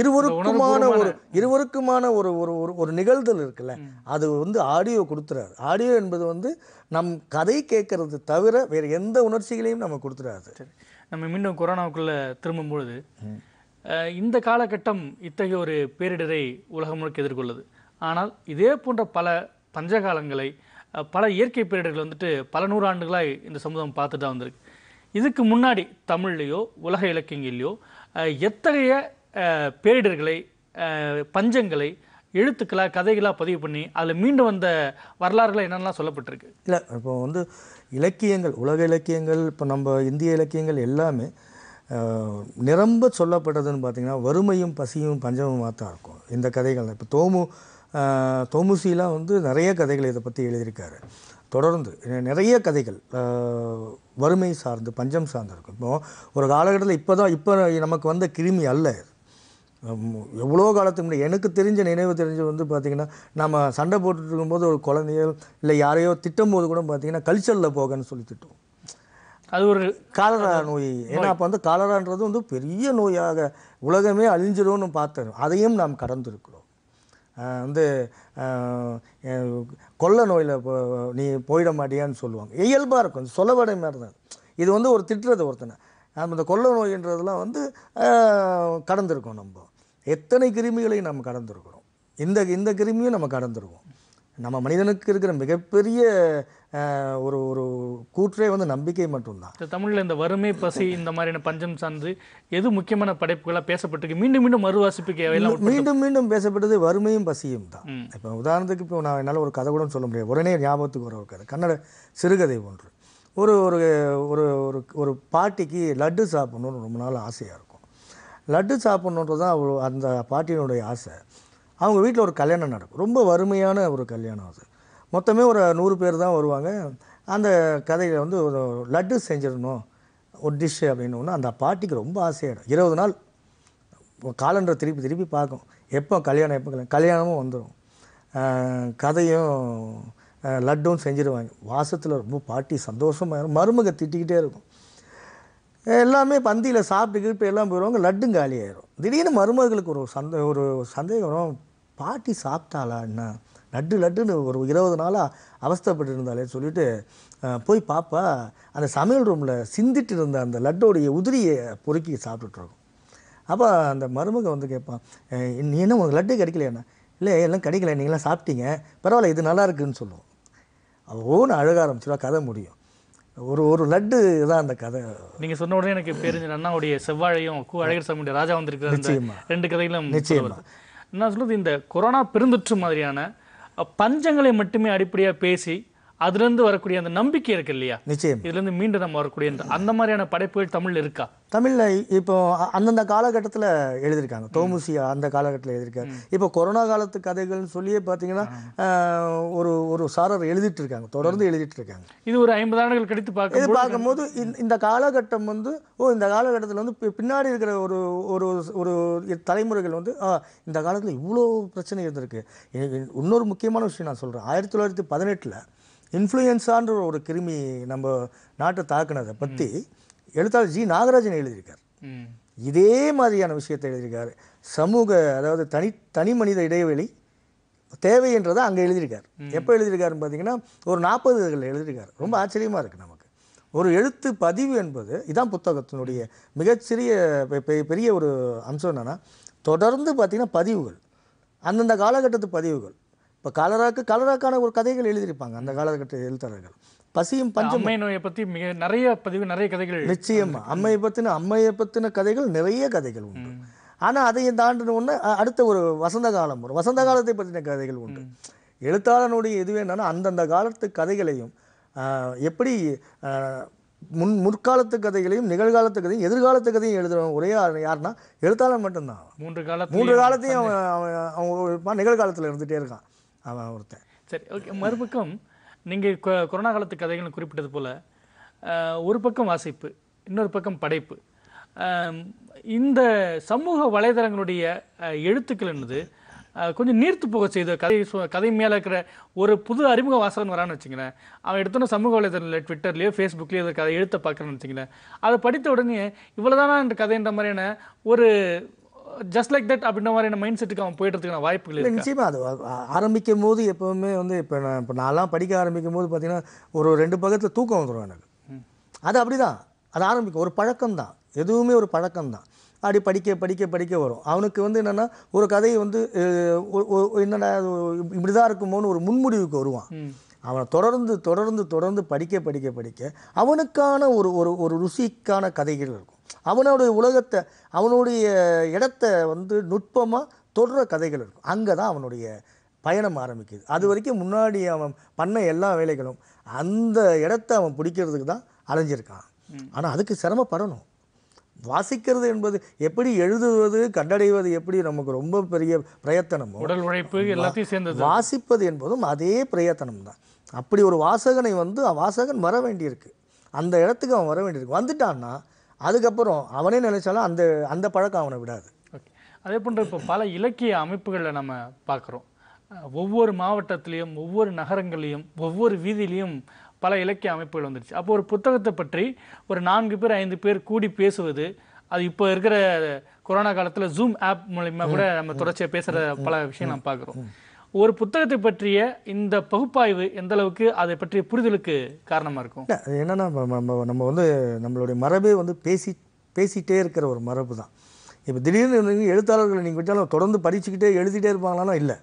[SPEAKER 2] இருவருக்குமான ஒரு இருவருக்குமான ஒரு ஒரு ஒரு ஒரு நிகழ்தல் இருக்குல்ல அது வந்து ஆடியோ கொடுத்துறாரு ஆடியோ என்பது வந்து நம் கதை கேட்கறது தவிர வேறு எந்த உணர்ச்சிகளையும் நம்ம கொடுத்துறாரு நம்ம மீண்டும்
[SPEAKER 1] கொரோனாவுக்குள்ளே திரும்பும் பொழுது இந்த காலகட்டம் இத்தகைய ஒரு பேரிடரை உலகம் முழுக்க எதிர்கொள்ளுது ஆனால் இதே போன்ற பல பஞ்சகாலங்களை பல இயற்கை பேரிடர்கள் வந்துட்டு பல நூறு ஆண்டுகளாக இந்த சமூகம் பார்த்துட்டு தான் வந்திருக்கு இதுக்கு முன்னாடி தமிழ்லேயோ உலக இலக்கியங்கள்லையோ எத்தகைய பேரிடர்களை பஞ்சங்களை எழுத்துக்களாக கதைகளாக பதிவு பண்ணி அதில் மீண்டும் வந்த வரலாறுகளை என்னென்னலாம் சொல்லப்பட்டிருக்கு
[SPEAKER 2] இல்லை இப்போ வந்து இலக்கியங்கள் உலக இலக்கியங்கள் இப்போ நம்ம இந்திய இலக்கியங்கள் எல்லாமே நிரம்ப சொல்லப்பட்டதுன்னு பார்த்தீங்கன்னா வறுமையும் பசியும் பஞ்சமுமாக தான் இருக்கும் இந்த கதைகள் இப்போ தோமு தோமுசிலாம் வந்து நிறைய கதைகள் இதை பற்றி எழுதியிருக்காரு தொடர்ந்து நிறைய கதைகள் வறுமை சார்ந்து பஞ்சம் சார்ந்து இருக்கும் இப்போ ஒரு காலகட்டத்தில் இப்போ தான் இப்போ நமக்கு வந்த கிருமி அல்ல எவ்வளோ காலத்துக்கு முன்னாடி எனக்கு தெரிஞ்ச நினைவு தெரிஞ்சு வந்து பார்த்திங்கன்னா நம்ம சண்டை போட்டுட்டு போது ஒரு குழந்தையோ இல்லை யாரையோ திட்டம் போது கூட பார்த்திங்கன்னா கல்ச்சரில் போகன்னு சொல்லி திட்டுவோம் அது ஒரு காலரா நோய் ஏன்னா அப்போ வந்து காலரான்றது வந்து பெரிய நோயாக உலகமே அழிஞ்சிடும்னு பார்த்தோம் அதையும் நாம் கடந்திருக்கிறோம் வந்து கொள்ள நோயில் நீ போயிட மாட்டியான்னு சொல்லுவாங்க இயல்பாக இருக்கும் சொல்லவடை மாதிரி தான் இது வந்து ஒரு திட்டுறது ஒருத்தனை அந்த கொள்ள நோயின்றதுலாம் வந்து கடந்திருக்கோம் நம்ம எத்தனை கிருமிகளை நாம் கடந்திருக்கிறோம் இந்த இந்த கிருமியும் நம்ம கடந்துருவோம் நம்ம மனிதனுக்கு இருக்கிற மிகப்பெரிய ஒரு ஒரு கூற்றே வந்து நம்பிக்கை மட்டும்தான்
[SPEAKER 1] தமிழில் இந்த வறுமை பசி இந்த மாதிரியான பஞ்சம் சார்ந்து எது முக்கியமான படைப்புகளாக பேசப்பட்டிருக்கு மீண்டும் மீண்டும் மறுவாசிப்புக்கு மீண்டும்
[SPEAKER 2] மீண்டும் பேசப்பட்டது வறுமையும் பசியும் தான் இப்போ உதாரணத்துக்கு இப்போ நான் என்னால் ஒரு கதை கூட சொல்ல முடியாது உடனே ஞாபகத்துக்கு வர ஒரு கதை கன்னட சிறுகதை ஒன்று ஒரு ஒரு ஒரு ஒரு பாட்டிக்கு லட்டு சாப்பிடணும்னு ரொம்ப நாள் ஆசையாக இருக்கும் லட்டு சாப்பிட்ணுன்றது தான் அவ்வளோ அந்த பாட்டியினுடைய ஆசை அவங்க வீட்டில் ஒரு கல்யாணம் நடக்கும் ரொம்ப வறுமையான ஒரு கல்யாணம் அது மொத்தமே ஒரு நூறு பேர் தான் வருவாங்க அந்த கதையில் வந்து ஒரு லட்டு செஞ்சிடணும் ஒரு டிஷ்ஷு அப்படின்னு ஒன்று அந்த பாட்டிக்கு ரொம்ப ஆசையாகிடும் இருபது நாள் காலண்டரை திருப்பி திருப்பி பார்க்கும் எப்போ கல்யாணம் எப்போ கல்யாணம் கல்யாணமும் வந்துடும் கதையும் லட்டும் செஞ்சிருவாங்க வாசத்தில் ரொம்ப பாட்டி சந்தோஷமாக மருமக திட்டிக்கிட்டே இருக்கும் எல்லாமே பந்தியில் சாப்பிட்டு கிட்டு எல்லாம் போயிடுவாங்க லட்டும் காலி ஆயிரும் திடீர்னு மருமகளுக்கு ஒரு சந்த ஒரு சந்தேகம் வரும் பாட்டி சாப்பிட்டாளா என்ன லட்டு லட்டுன்னு ஒரு இருபது நாளாக அவஸ்தப்பட்டு இருந்தாலே சொல்லிட்டு போய் பாப்பா அந்த சமையல் ரூமில் சிந்திட்டு இருந்த அந்த லட்டோடைய உதிரியை பொறுக்கி சாப்பிட்டுட்ருக்கும் அப்போ அந்த மருமக வந்து கேட்பான் நீ என்ன உனக்கு லட்டு கிடைக்கலையாண்ணா இல்லை எல்லாம் கிடைக்கல நீங்களாம் சாப்பிட்டீங்க பரவாயில்ல இது நல்லா இருக்குன்னு சொல்லுவோம் அவன் அழகாக அழக ஆரம்பிச்சிடுவா கதை முடியும் ஒரு ஒரு லட்டு தான் அந்த கதை
[SPEAKER 1] நீங்கள் சொன்ன உடனே எனக்கு பேருந்து அண்ணாவுடைய செவ்வாழையும் கு அழகர் சாமி ராஜா வந்திருக்கிற ரெண்டு கதைகளும் நிச்சயமா நான் சொல்கிறது இந்த கொரோனா பெருந்தொற்று மாதிரியான பஞ்சங்களை மட்டுமே அடிப்படையாக பேசி அதுலேருந்து வரக்கூடிய அந்த நம்பிக்கை இருக்கு இல்லையா நிச்சயம் இதுலேருந்து மீண்டும் நம்ம வரக்கூடிய அந்த மாதிரியான படைப்புகள் தமிழில் இருக்கா
[SPEAKER 2] தமிழில் இப்போ அந்தந்த காலகட்டத்தில் எழுதியிருக்காங்க தோமுசியா அந்த காலகட்டத்தில் எழுதியிருக்காங்க இப்போ கொரோனா காலத்து கதைகள்னு சொல்லியே பார்த்தீங்கன்னா ஒரு ஒரு சாரர் எழுதிட்டு இருக்காங்க தொடர்ந்து எழுதிட்டு இருக்காங்க
[SPEAKER 1] இது ஒரு ஐம்பது ஆண்டுகள் கிடைத்து பார்க்க இது பார்க்கும்போது
[SPEAKER 2] இந்த காலகட்டம் வந்து ஓ இந்த காலகட்டத்தில் வந்து பின்னாடி இருக்கிற ஒரு ஒரு ஒரு தலைமுறைகள் வந்து இந்த காலத்தில் இவ்வளோ பிரச்சனை இருந்திருக்கு இன்னொரு முக்கியமான விஷயம் நான் சொல்கிறேன் ஆயிரத்தி தொள்ளாயிரத்தி பதினெட்டில் இன்ஃப்ளூயன்ஸான்ற ஒரு கிருமி நம்ம நாட்டை தாக்குனதை பற்றி எழுத்தாளர் ஜி நாகராஜன் எழுதியிருக்கார் இதே மாதிரியான விஷயத்தை எழுதியிருக்காரு சமூக அதாவது தனி தனி மனித இடைவெளி தேவை என்றதை அங்கே எழுதியிருக்கார் எப்போ எழுதியிருக்காருன்னு பார்த்தீங்கன்னா ஒரு நாற்பதுகளில் எழுதியிருக்கார் ரொம்ப ஆச்சரியமாக இருக்குது நமக்கு ஒரு எழுத்து பதிவு என்பது இதான் புத்தகத்தினுடைய மிகச்சிறிய பெரிய ஒரு அம்சம் என்னென்னா தொடர்ந்து பார்த்திங்கன்னா பதிவுகள் அந்தந்த காலகட்டத்து பதிவுகள் இப்போ காலராக்கு காலராக்கான ஒரு கதைகள் எழுதியிருப்பாங்க அந்த காலகட்ட எழுத்தாளர்கள் பசியும் பஞ்சம் அம்மை
[SPEAKER 1] நோயை பற்றி மிக நிறைய பதிவு நிறைய கதைகள் நிச்சயம்
[SPEAKER 2] அம்மையை பற்றின அம்மையை பற்றின கதைகள் நிறைய கதைகள் உண்டு ஆனால் அதை ஒன்று அடுத்த ஒரு வசந்த காலம் வரும் வசந்த காலத்தை பற்றின கதைகள் உண்டு எழுத்தாளனுடைய இது என்னென்னா அந்தந்த காலத்து கதைகளையும் எப்படி முன் முற்காலத்து கதைகளையும் நிகழ்காலத்து கதையும் எதிர்காலத்து கதையும் எழுதுறவன் ஒரே யாருன்னா எழுத்தாளன் மட்டும்தான்
[SPEAKER 1] மூன்று கால மூன்று காலத்தையும்
[SPEAKER 2] அவன் அவன் நிகழ்காலத்தில் இருந்துகிட்டே இருக்கான் அவன் ஒருத்தன்
[SPEAKER 1] சரி ஓகே மறுபக்கம் நீங்கள் கொரோனா காலத்து கதைகள் குறிப்பிட்டது போல் ஒரு பக்கம் வாசிப்பு இன்னொரு பக்கம் படைப்பு இந்த சமூக வலைதளங்களுடைய எழுத்துக்கள் என்னது கொஞ்சம் நீர்த்து போக செய்த கதை கதை மேலே இருக்கிற ஒரு புது அறிமுக வாசகன் வரான்னு வச்சுங்களேன் அவன் எடுத்தோன்னே சமூக வலைதளத்தில் ட்விட்டர்லேயோ ஃபேஸ்புக்லேயோ இதை கதை எழுத்த பார்க்குறேன்னு வச்சுங்களேன் அதை படித்த உடனே இவ்வளோதானா என்ற கதைன்ற மாதிரியான ஒரு ஜஸ்ட் லைக் தட் அப்படின்ற மாதிரியான மைண்ட் செட்டுக்கு அவன் போயிட்டு வாய்ப்புகள் இல்லை நிச்சயமாக
[SPEAKER 2] அது ஆரம்பிக்கும் போது எப்போவுமே வந்து இப்போ நான் இப்போ நான்லாம் படிக்க ஆரம்பிக்கும் போது பார்த்தீங்கன்னா ஒரு ரெண்டு பக்கத்தில் தூக்கம் வந்துடும் எனக்கு அது அப்படி தான் அது ஆரம்பிக்கும் ஒரு பழக்கம் தான் எதுவுமே ஒரு பழக்கம் தான் அப்படி படிக்க படிக்க படிக்க வரும் அவனுக்கு வந்து என்னென்னா ஒரு கதையை வந்து என்னடா இப்படி தான் இருக்குமோன்னு ஒரு முன்முடிவுக்கு வருவான் அவனை தொடர்ந்து தொடர்ந்து தொடர்ந்து படிக்க படிக்க படிக்க அவனுக்கான ஒரு ஒரு ஒரு ருசிக்கான கதைகள் இருக்கும் அவனுடைய உலகத்தை அவனுடைய இடத்த வந்து நுட்பமாக தொடுற கதைகள் இருக்கும் அங்கே தான் அவனுடைய பயணம் ஆரம்பிக்குது அது வரைக்கும் முன்னாடி அவன் பண்ண எல்லா வேலைகளும் அந்த இடத்த அவன் பிடிக்கிறதுக்கு தான் அலைஞ்சிருக்கான் ஆனால் அதுக்கு சிரமப்படணும் வாசிக்கிறது என்பது எப்படி எழுதுவது கண்டடைவது எப்படி நமக்கு ரொம்ப பெரிய பிரயத்தனமோ
[SPEAKER 1] உடல் உழைப்பு எல்லாத்தையும் சேர்ந்து
[SPEAKER 2] வாசிப்பது என்பதும் அதே பிரயத்தனம் தான் அப்படி ஒரு வாசகனை வந்து வாசகன் வர வேண்டியிருக்கு அந்த இடத்துக்கு அவன் வர வேண்டியிருக்கு வந்துட்டான்னா அதுக்கப்புறம் அவனே நினைச்சாலும் அந்த அந்த பழக்கம் அவனை விடாது ஓகே
[SPEAKER 1] அதே போன்ற இப்போ பல இலக்கிய அமைப்புகளை நம்ம பார்க்குறோம் ஒவ்வொரு மாவட்டத்திலையும் ஒவ்வொரு நகரங்களையும் ஒவ்வொரு வீதியிலையும் பல இலக்கிய அமைப்புகள் வந்துடுச்சு அப்போ ஒரு புத்தகத்தை பற்றி ஒரு நான்கு பேர் ஐந்து பேர் கூடி பேசுவது அது இப்போ இருக்கிற கொரோனா காலத்தில் ஜூம் ஆப் மூலிமா கூட நம்ம தொடர்ச்சியாக பேசுகிற பல விஷயம் நம்ம பார்க்குறோம் ஒரு புத்தகத்தை பற்றிய இந்த பகுப்பாய்வு எந்த அளவுக்கு அதை பற்றிய புரிதலுக்கு காரணமாக இருக்கும்
[SPEAKER 2] என்னென்னா நம்ம நம்ம வந்து நம்மளுடைய மரபே வந்து பேசி பேசிகிட்டே இருக்கிற ஒரு மரபு தான் இப்போ திடீர்னு எழுத்தாளர்களை நீங்கள் வச்சாலும் தொடர்ந்து படிச்சுக்கிட்டே எழுதிட்டே இருப்பாங்களாம் இல்லை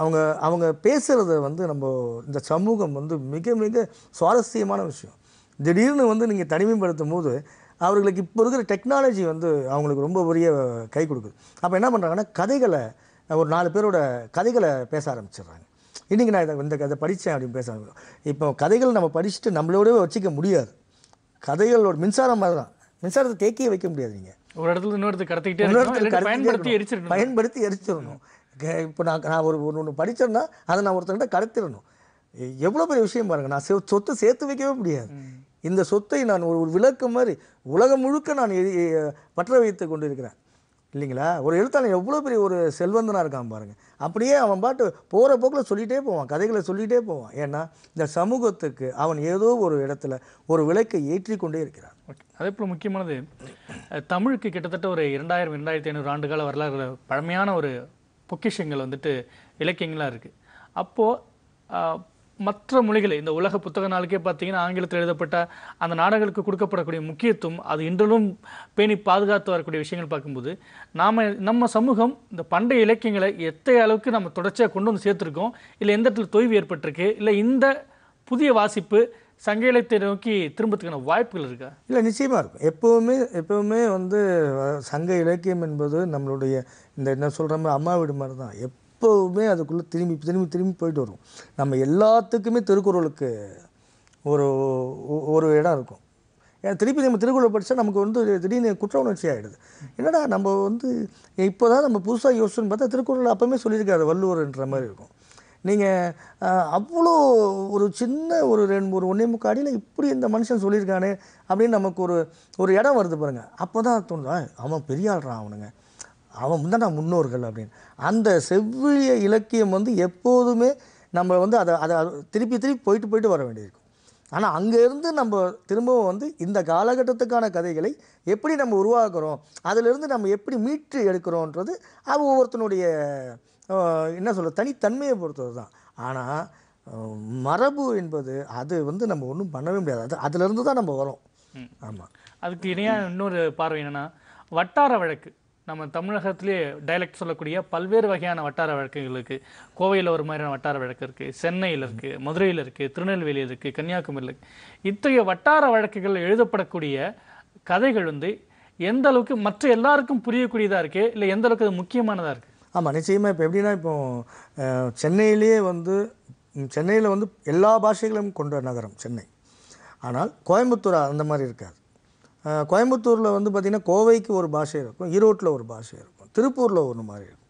[SPEAKER 2] அவங்க அவங்க பேசுகிறத வந்து நம்ம இந்த சமூகம் வந்து மிக மிக சுவாரஸ்யமான விஷயம் திடீர்னு வந்து நீங்கள் தனிமைப்படுத்தும் போது அவர்களுக்கு இப்போ இருக்கிற டெக்னாலஜி வந்து அவங்களுக்கு ரொம்ப பெரிய கை கொடுக்குது அப்போ என்ன பண்ணுறாங்கன்னா கதைகளை ஒரு நாலு பேரோட கதைகளை பேச ஆரம்பிச்சிடுறாங்க இன்றைக்கி நான் இதை இந்த கதை படித்தேன் அப்படின்னு பேச இப்போ கதைகள் நம்ம படிச்சுட்டு நம்மளோடவே வச்சுக்க முடியாது கதைகளோட மின்சாரம் மாதிரி தான் மின்சாரத்தை தேக்கியே வைக்க முடியாது நீங்கள்
[SPEAKER 1] ஒரு இடத்துல இன்னொருத்தர் கடத்திக்கிட்டே பயன்படுத்தி எரிச்சிடணும்
[SPEAKER 2] பயன்படுத்தி எரிச்சிடணும் இப்போ நான் நான் ஒரு ஒன்று ஒன்று படித்தேன்னா அதை நான் ஒருத்தர்கிட்ட கடத்திடணும் எவ்வளோ பெரிய விஷயம் பாருங்கள் நான் சொத்தை சேர்த்து வைக்கவே முடியாது இந்த சொத்தை நான் ஒரு விளக்கம் மாதிரி உலகம் முழுக்க நான் பற்ற வைத்து கொண்டு இருக்கிறேன் இல்லைங்களா ஒரு எழுத்தாளர் எவ்வளோ பெரிய ஒரு செல்வந்தனாக இருக்கான் பாருங்கள் அப்படியே அவன் பாட்டு போகிற போக்கில் சொல்லிகிட்டே போவான் கதைகளை சொல்லிகிட்டே போவான் ஏன்னா இந்த சமூகத்துக்கு அவன் ஏதோ ஒரு இடத்துல ஒரு விளக்கை ஏற்றி கொண்டே இருக்கிறான் ஓகே அதே போல்
[SPEAKER 1] முக்கியமானது தமிழுக்கு கிட்டத்தட்ட ஒரு இரண்டாயிரம் இரண்டாயிரத்தி ஐநூறு ஆண்டுகால வரலாறு பழமையான ஒரு பொக்கிஷங்கள் வந்துட்டு இலக்கியங்களாக இருக்குது அப்போது மற்ற மொழிகளை இந்த உலக புத்தக நாளுக்கே பார்த்தீங்கன்னா ஆங்கிலத்தில் எழுதப்பட்ட அந்த நாடகங்களுக்கு கொடுக்கப்படக்கூடிய முக்கியத்துவம் அது இன்றலும் பேணி பாதுகாத்து வரக்கூடிய விஷயங்கள் பார்க்கும்போது நாம் நம்ம சமூகம் இந்த பண்டைய இலக்கியங்களை எத்தைய அளவுக்கு நம்ம தொடர்ச்சியாக கொண்டு வந்து சேர்த்துருக்கோம் இல்லை எந்த இடத்துல தொய்வு ஏற்பட்டிருக்கு இல்லை இந்த புதிய வாசிப்பு சங்க இலக்கியத்தை நோக்கி திரும்பத்துக்கான வாய்ப்புகள் இருக்கா
[SPEAKER 2] இல்லை நிச்சயமாக இருக்கும் எப்போவுமே எப்போவுமே வந்து சங்க இலக்கியம் என்பது நம்மளுடைய இந்த என்ன சொல்கிறோமோ அம்மா வீடு மாதிரி தான் எப் எப்போவுமே அதுக்குள்ளே திரும்பி திரும்பி திரும்பி போயிட்டு வரும் நம்ம எல்லாத்துக்குமே திருக்குறளுக்கு ஒரு ஒரு இடம் இருக்கும் ஏன்னா திருப்பி நம்ம திருக்குறள் படித்தா நமக்கு வந்து திடீர்னு குற்ற உணர்ச்சி ஆகிடுது என்னடா நம்ம வந்து இப்போ தான் நம்ம புதுசாக யோசிச்சுன்னு பார்த்தா திருக்குறள் அப்போவுமே சொல்லியிருக்காரு வள்ளுவர்ன்ற மாதிரி இருக்கும் நீங்கள் அவ்வளோ ஒரு சின்ன ஒரு ரெண்டு ஒரு ஒன்றே முக்கால் அடியில் இப்படி இந்த மனுஷன் சொல்லியிருக்கானே அப்படின்னு நமக்கு ஒரு ஒரு இடம் வருது பாருங்கள் அப்போ தான் தோணுதா அவன் பெரியாள்றான் அவனுங்க அவன் தான் முன்னோர்கள் அப்படின்னு அந்த செவ்விய இலக்கியம் வந்து எப்போதுமே நம்ம வந்து அதை அதை திருப்பி திருப்பி போயிட்டு போயிட்டு வர வேண்டியிருக்கும் ஆனால் அங்கேருந்து நம்ம திரும்பவும் வந்து இந்த காலகட்டத்துக்கான கதைகளை எப்படி நம்ம உருவாக்குறோம் அதிலிருந்து நம்ம எப்படி மீட்டு எடுக்கிறோன்றது அது ஒவ்வொருத்தனுடைய என்ன சொல்ல தனித்தன்மையை பொறுத்தது தான் ஆனால் மரபு என்பது அது வந்து நம்ம ஒன்றும் பண்ணவே முடியாது அது அதுலேருந்து தான் நம்ம வரோம்
[SPEAKER 1] ஆமாம் அதுக்கு இணையாக இன்னொரு பார்வை என்னென்னா வட்டார வழக்கு நம்ம தமிழகத்திலே டைலக்ட் சொல்லக்கூடிய பல்வேறு வகையான வட்டார வழக்குகள் இருக்குது கோவையில் ஒரு மாதிரியான வட்டார வழக்கு இருக்குது சென்னையில் இருக்குது மதுரையில் இருக்குது திருநெல்வேலியில் இருக்குது கன்னியாகுமரியில் இருக்குது இத்தகைய வட்டார வழக்குகள் எழுதப்படக்கூடிய கதைகள் வந்து எந்த அளவுக்கு மற்ற எல்லாருக்கும் புரியக்கூடியதாக இருக்குது இல்லை எந்த அளவுக்கு அது முக்கியமானதாக இருக்குது
[SPEAKER 2] ஆமாம் நிச்சயமாக இப்போ எப்படின்னா இப்போ சென்னையிலேயே வந்து சென்னையில் வந்து எல்லா பாஷைகளும் கொண்ட நகரம் சென்னை ஆனால் கோயம்புத்தூர் அந்த மாதிரி இருக்காது கோயம்புத்தூரில் வந்து பார்த்திங்கன்னா கோவைக்கு ஒரு பாஷை இருக்கும் ஈரோட்டில் ஒரு பாஷை இருக்கும் திருப்பூரில் ஒன்று மாதிரி இருக்கும்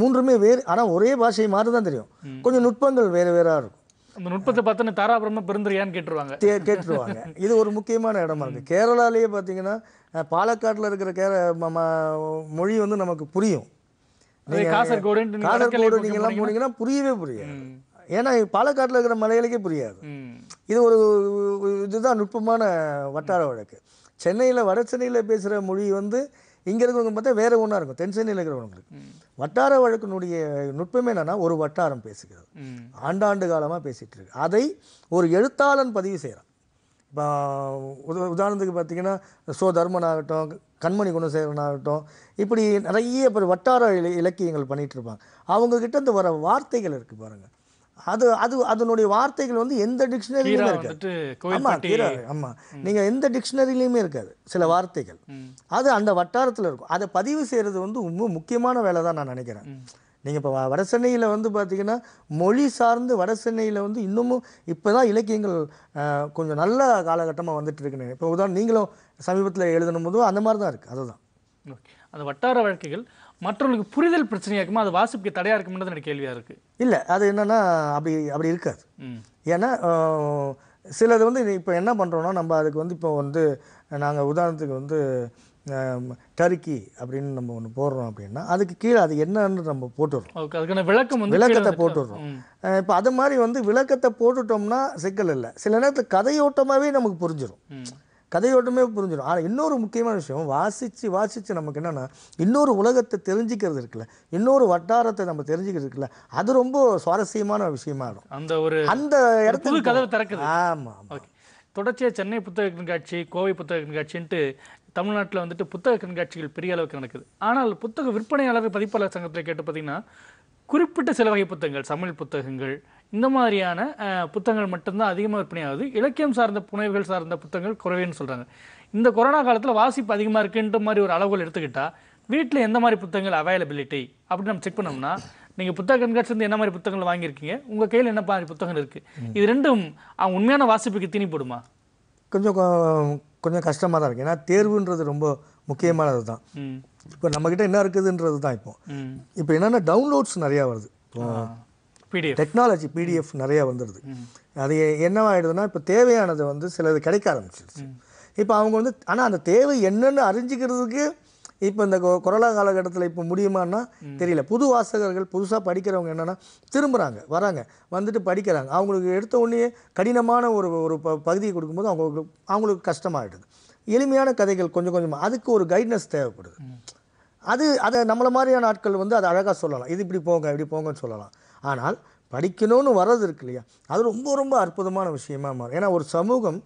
[SPEAKER 2] மூன்றுமே வேறு ஆனால் ஒரே பாஷை மாதிரி தான் தெரியும் கொஞ்சம் நுட்பங்கள் வேறு வேறாக இருக்கும்
[SPEAKER 1] அந்த நுட்பத்தை பார்த்து தாராபுரமாக பிறந்துறியான்னு கேட்டுருவாங்க கேட்டுருவாங்க
[SPEAKER 2] இது ஒரு முக்கியமான இடமா இருக்குது கேரளாலேயே பார்த்தீங்கன்னா பாலக்காட்டில் இருக்கிற கேர மொழி வந்து நமக்கு புரியும் காசர்கோடு காசர்கோடு நீங்கள்லாம் போனீங்கன்னா புரியவே புரியாது ஏன்னா பாலக்காட்டில் இருக்கிற மலைகளுக்கே புரியாது இது ஒரு இதுதான் நுட்பமான வட்டார வழக்கு சென்னையில் வட சென்னையில் பேசுகிற மொழி வந்து இங்கே இருக்கிறவங்க பார்த்தா வேறு ஒன்றா இருக்கும் தென் சென்னையில் இருக்கிறவங்களுக்கு வட்டார வழக்கினுடைய நுட்பமே என்னென்னா ஒரு வட்டாரம் பேசுகிறது ஆண்டாண்டு காலமாக பேசிகிட்டு இருக்கு அதை ஒரு எழுத்தாளன் பதிவு செய்கிறான் இப்போ உத உதாரணத்துக்கு பார்த்தீங்கன்னா சோ தர்மன் ஆகட்டும் கண்மணி குணசேகரன் ஆகட்டும் இப்படி நிறைய பேர் வட்டார இலக்கியங்கள் பண்ணிகிட்டு இருப்பாங்க அவங்கக்கிட்ட இந்த வர வார்த்தைகள் இருக்குது பாருங்கள் அது அது அதனுடைய வார்த்தைகள் வந்து எந்த டிக்ஷனரியிலுமே இருக்காது ஆமாம் கீரை ஆமாம் நீங்கள் எந்த டிக்ஷனரியிலையுமே இருக்காது சில வார்த்தைகள் அது அந்த வட்டாரத்தில் இருக்கும் அதை பதிவு செய்கிறது வந்து ரொம்ப முக்கியமான வேலை தான் நான் நினைக்கிறேன் நீங்கள் இப்போ வட சென்னையில் வந்து பார்த்தீங்கன்னா மொழி சார்ந்து வட சென்னையில் வந்து இன்னமும் இப்போ தான் இலக்கியங்கள் கொஞ்சம் நல்ல காலகட்டமாக வந்துட்டு இருக்குன்னு இப்போ உதாரணம் நீங்களும் சமீபத்தில் எழுதணும் போதும் அந்த மாதிரி தான் இருக்குது அதுதான்
[SPEAKER 1] ஓகே அந்த வட்டார வழக்குகள் மற்றவர்களுக்கு புரிதல் பிரச்சனையாக இருக்குமா அது வாசிப்புக்கு தடையா இருக்கும்ன்றது எனக்கு கேள்வியாக இருக்குது
[SPEAKER 2] இல்லை அது என்னன்னா அப்படி அப்படி இருக்காது ஏன்னா சிலது வந்து இப்போ என்ன பண்ணுறோன்னா நம்ம அதுக்கு வந்து இப்போ வந்து நாங்கள் உதாரணத்துக்கு வந்து டர்க்கி அப்படின்னு நம்ம ஒன்று போடுறோம் அப்படின்னா அதுக்கு கீழே அது என்னன்னு நம்ம போட்டுடுறோம்
[SPEAKER 1] அதுக்கான விளக்கம் வந்து விளக்கத்தை போட்டுடுறோம்
[SPEAKER 2] இப்போ அது மாதிரி வந்து விளக்கத்தை போட்டுட்டோம்னா சிக்கல் இல்லை சில நேரத்தில் கதையோட்டமாகவே நமக்கு புரிஞ்சிடும் கதையோட்டமே புரிஞ்சிடும் ஆனால் இன்னொரு முக்கியமான விஷயம் வாசித்து வாசித்து நமக்கு என்னென்னா இன்னொரு உலகத்தை தெரிஞ்சுக்கிறது இருக்குல்ல இன்னொரு வட்டாரத்தை நம்ம தெரிஞ்சுக்கிறது இருக்குல்ல அது ரொம்ப சுவாரஸ்யமான விஷயமா இருக்கும்
[SPEAKER 1] அந்த ஒரு அந்த இடத்துல கதை திறக்குது ஆமாம் தொடர்ச்சியாக சென்னை புத்தக கண்காட்சி கோவை புத்தக கண்காட்சின்ட்டு தமிழ்நாட்டில் வந்துட்டு புத்தக கண்காட்சிகள் பெரிய அளவுக்கு நடக்குது ஆனால் புத்தக விற்பனையாளர் பதிப்பாளர் சங்கத்தில் கேட்டு பார்த்தீங்கன்னா குறிப்பிட்ட சில வகை புத்தகங்கள் தமிழ் புத்தகங்கள் இந்த மாதிரியான புத்தகங்கள் மட்டும்தான் அதிகமாக ஆகுது இலக்கியம் சார்ந்த புனைவுகள் சார்ந்த புத்தகங்கள் குறைவேன்னு சொல்கிறாங்க இந்த கொரோனா காலத்தில் வாசிப்பு அதிகமாக இருக்குன்ற மாதிரி ஒரு அளவுகள் எடுத்துக்கிட்டால் வீட்டில் எந்த மாதிரி புத்தகங்கள் அவைலபிலிட்டி அப்படின்னு நம்ம செக் பண்ணோம்னா நீங்கள் புத்தக கண்காட்சியிலேருந்து என்ன மாதிரி புத்தகங்கள் வாங்கியிருக்கீங்க உங்கள் கையில் என்ன மாதிரி புத்தகங்கள் இருக்குது இது ரெண்டும் அவங்க உண்மையான வாசிப்புக்கு தீனி போடுமா
[SPEAKER 2] கொஞ்சம் கொஞ்சம் கஷ்டமாக தான் இருக்குது ஏன்னா தேர்வுன்றது ரொம்ப முக்கியமானது தான் இப்போ நம்மக்கிட்ட என்ன இருக்குதுன்றது தான் இப்போ இப்போ என்னென்னா டவுன்லோட்ஸ் நிறையா வருது இப்போ டெக்னாலஜி பிடிஎஃப் நிறையா வந்துடுது அது என்னவாயிடுதுன்னா இப்போ தேவையானது வந்து சிலது கிடைக்க ஆரம்பிச்சிருச்சு இப்போ அவங்க வந்து ஆனால் அந்த தேவை என்னென்னு அறிஞ்சிக்கிறதுக்கு இப்போ இந்த கொரோனா காலகட்டத்தில் இப்போ முடியுமான்னா தெரியல புது வாசகர்கள் புதுசாக படிக்கிறவங்க என்னென்னா திரும்புகிறாங்க வராங்க வந்துட்டு படிக்கிறாங்க அவங்களுக்கு எடுத்த உடனே கடினமான ஒரு ஒரு ப பகுதியை கொடுக்கும்போது அவங்களுக்கு அவங்களுக்கு கஷ்டமாகிடுது எளிமையான கதைகள் கொஞ்சம் கொஞ்சமாக அதுக்கு ஒரு கைட்னஸ் தேவைப்படுது அது அதை நம்மளை மாதிரியான ஆட்கள் வந்து அதை அழகாக சொல்லலாம் இது இப்படி போங்க இப்படி போங்கன்னு சொல்லலாம் ஆனால் படிக்கணும்னு வர்றது இருக்கு இல்லையா அது ரொம்ப ரொம்ப அற்புதமான விஷயமா மாறும் ஏன்னா ஒரு சமூகம்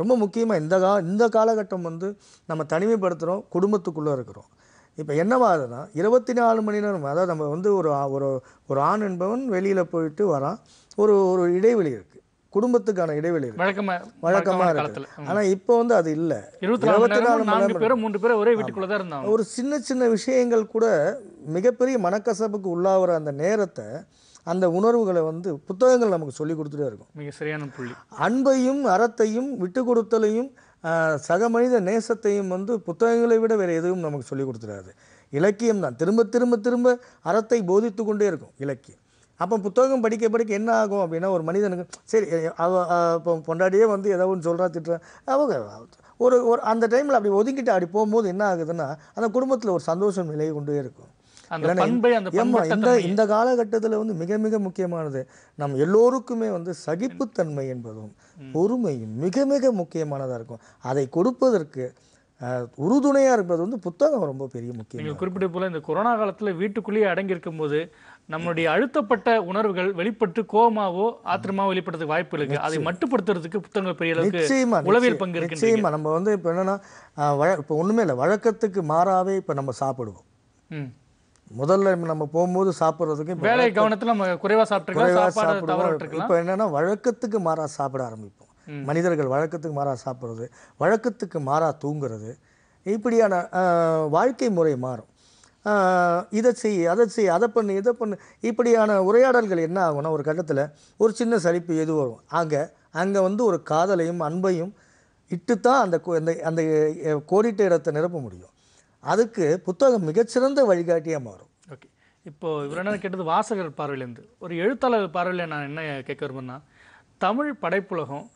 [SPEAKER 2] ரொம்ப முக்கியமாக இந்த கா இந்த காலகட்டம் வந்து நம்ம தனிமைப்படுத்துகிறோம் குடும்பத்துக்குள்ளே இருக்கிறோம் இப்போ என்னவாதுனா இருபத்தி நாலு மணி நேரம் அதாவது நம்ம வந்து ஒரு ஒரு ஒரு ஆண் என்பவன் வெளியில் போயிட்டு வரான் ஒரு ஒரு இடைவெளி இருக்குது குடும்பத்துக்கான இடைவெளி
[SPEAKER 1] வழக்கமாக இருக்குது ஆனால்
[SPEAKER 2] இப்போ வந்து அது இல்லை இருபத்தி நாலு மணி
[SPEAKER 1] நேரம் மூன்று பேர் ஒரே வீட்டுக்குள்ளே தான் ஒரு
[SPEAKER 2] சின்ன சின்ன விஷயங்கள் கூட மிகப்பெரிய மனக்கசப்புக்கு உள்ளாகிற அந்த நேரத்தை அந்த உணர்வுகளை வந்து புத்தகங்கள் நமக்கு சொல்லி கொடுத்துட்டே இருக்கும்
[SPEAKER 1] மிக சரியான புள்ளி
[SPEAKER 2] அன்பையும் அறத்தையும் விட்டு கொடுத்தலையும் சக மனித நேசத்தையும் வந்து புத்தகங்களை விட வேறு எதுவும் நமக்கு சொல்லி கொடுத்துடாது இலக்கியம் தான் திரும்ப திரும்ப திரும்ப அறத்தை போதித்து கொண்டே இருக்கும் இலக்கியம் அப்போ புத்தகம் படிக்க படிக்க என்ன ஆகும் அப்படின்னா ஒரு மனிதனுக்கு சரி அவ இப்போ பொண்டாடியே வந்து ஏதோ ஒன்று சொல்கிறா திட்டுறா ஒரு ஒரு அந்த டைமில் அப்படி ஒதுங்கிட்டு அப்படி போகும்போது என்ன ஆகுதுன்னா அந்த குடும்பத்தில் ஒரு சந்தோஷம் நிலை கொண்டே இருக்கும் இந்த இந்த காலகட்டத்தில் வந்து மிக மிக முக்கியமானது நம் எல்லோருக்குமே வந்து சகிப்புத்தன்மை என்பதும் பொறுமையும் மிக மிக முக்கியமானதாக இருக்கும் அதை கொடுப்பதற்கு உறுதுணையாக இருப்பது வந்து புத்தகம் ரொம்ப பெரிய முக்கியம் நீங்கள்
[SPEAKER 1] குறிப்பிட்ட போல இந்த கொரோனா காலத்தில் வீட்டுக்குள்ளேயே அடங்கியிருக்கும் போது நம்மளுடைய அழுத்தப்பட்ட உணர்வுகள் வெளிப்பட்டு கோமாவோ ஆத்திரமாவோ வெளிப்படுறதுக்கு வாய்ப்பு இருக்கு அதை மட்டுப்படுத்துறதுக்கு புத்தகங்கள் பெரிய நிச்சயமா உளவியல் பங்கு இருக்கு நிச்சயமா
[SPEAKER 2] நம்ம வந்து இப்போ என்னன்னா இப்போ ஒன்றுமே இல்லை வழக்கத்துக்கு மாறாவே இப்போ நம்ம சாப்பிடுவோம் முதல்ல நம்ம போகும்போது சாப்பிட்றதுக்கு வேலை கவனத்தில்
[SPEAKER 1] நம்ம குறைவாக சாப்பிட்டு சாப்பிடுவோம் இப்போ
[SPEAKER 2] என்னென்னா வழக்கத்துக்கு மாறாக சாப்பிட ஆரம்பிப்போம் மனிதர்கள் வழக்கத்துக்கு மாறாக சாப்பிட்றது வழக்கத்துக்கு மாறாக தூங்குறது இப்படியான வாழ்க்கை முறை மாறும் இதை செய் அதை செய் அதை பண்ணு இதை பண்ணு இப்படியான உரையாடல்கள் என்ன ஆகும்னா ஒரு கட்டத்தில் ஒரு சின்ன சலிப்பு எது வரும் அங்கே அங்கே வந்து ஒரு காதலையும் அன்பையும் இட்டு தான் அந்த அந்த அந்த கோடிட்ட இடத்தை நிரப்ப முடியும் அதுக்கு புத்தகம் மிகச்சிறந்த வழிகாட்டியாக மாறும் ஓகே
[SPEAKER 1] இப்போது இவர் என்ன கேட்டது வாசகர் பார்வையிலேருந்து ஒரு எழுத்தாளர் பார்வையில் நான் என்ன கேட்க விரும்புன்னா தமிழ் படைப்புலகம்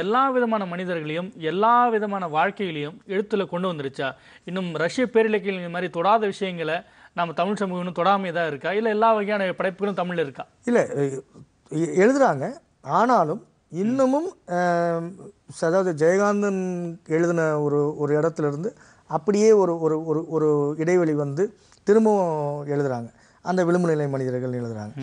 [SPEAKER 1] எல்லா விதமான மனிதர்களையும் எல்லா விதமான வாழ்க்கையிலையும் எழுத்தில் கொண்டு வந்துருச்சா இன்னும் ரஷ்ய இந்த மாதிரி தொடாத விஷயங்களை நம்ம தமிழ் சமூகம் இன்னும் தொடாமையே தான் இருக்கா இல்லை எல்லா வகையான படைப்புகளும் தமிழில் இருக்கா
[SPEAKER 2] இல்லை எழுதுகிறாங்க ஆனாலும் இன்னமும் அதாவது ஜெயகாந்தன் எழுதின ஒரு ஒரு இடத்துல இருந்து அப்படியே ஒரு ஒரு ஒரு ஒரு இடைவெளி வந்து திரும்பவும் எழுதுகிறாங்க அந்த விளிம்பு நிலை மனிதர்கள் எழுதுகிறாங்க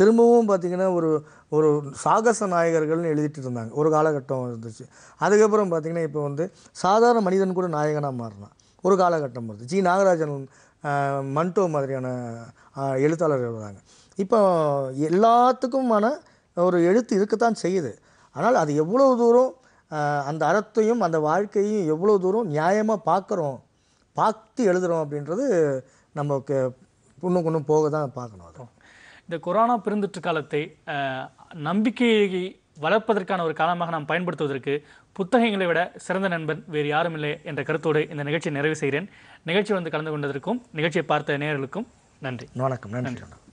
[SPEAKER 2] திரும்பவும் பார்த்திங்கன்னா ஒரு ஒரு சாகச நாயகர்கள்னு எழுதிட்டு இருந்தாங்க ஒரு காலகட்டம் இருந்துச்சு அதுக்கப்புறம் பார்த்திங்கன்னா இப்போ வந்து சாதாரண மனிதன் கூட நாயகனாக மாறினான் ஒரு காலகட்டம் வருது ஜி நாகராஜன் மண்டோ மாதிரியான எழுத்தாளர் எழுதுறாங்க இப்போ எல்லாத்துக்குமான ஒரு எழுத்து இருக்கத்தான் செய்யுது ஆனால் அது எவ்வளோ தூரம் அந்த அறத்தையும் அந்த வாழ்க்கையும் எவ்வளோ தூரம் நியாயமாக பார்க்குறோம் பார்த்து எழுதுகிறோம் அப்படின்றது நமக்கு இன்னும் கொண்டு போக தான் பார்க்கணும் அதுவும்
[SPEAKER 1] இந்த கொரோனா பெருந்தொற்று காலத்தை நம்பிக்கையை வளர்ப்பதற்கான ஒரு காலமாக நாம் பயன்படுத்துவதற்கு புத்தகங்களை விட சிறந்த நண்பன் வேறு யாரும் இல்லை என்ற கருத்தோடு இந்த நிகழ்ச்சியை நிறைவு செய்கிறேன் நிகழ்ச்சி வந்து கலந்து கொண்டதற்கும் நிகழ்ச்சியை பார்த்த நேயர்களுக்கும் நன்றி
[SPEAKER 2] வணக்கம் நன்றி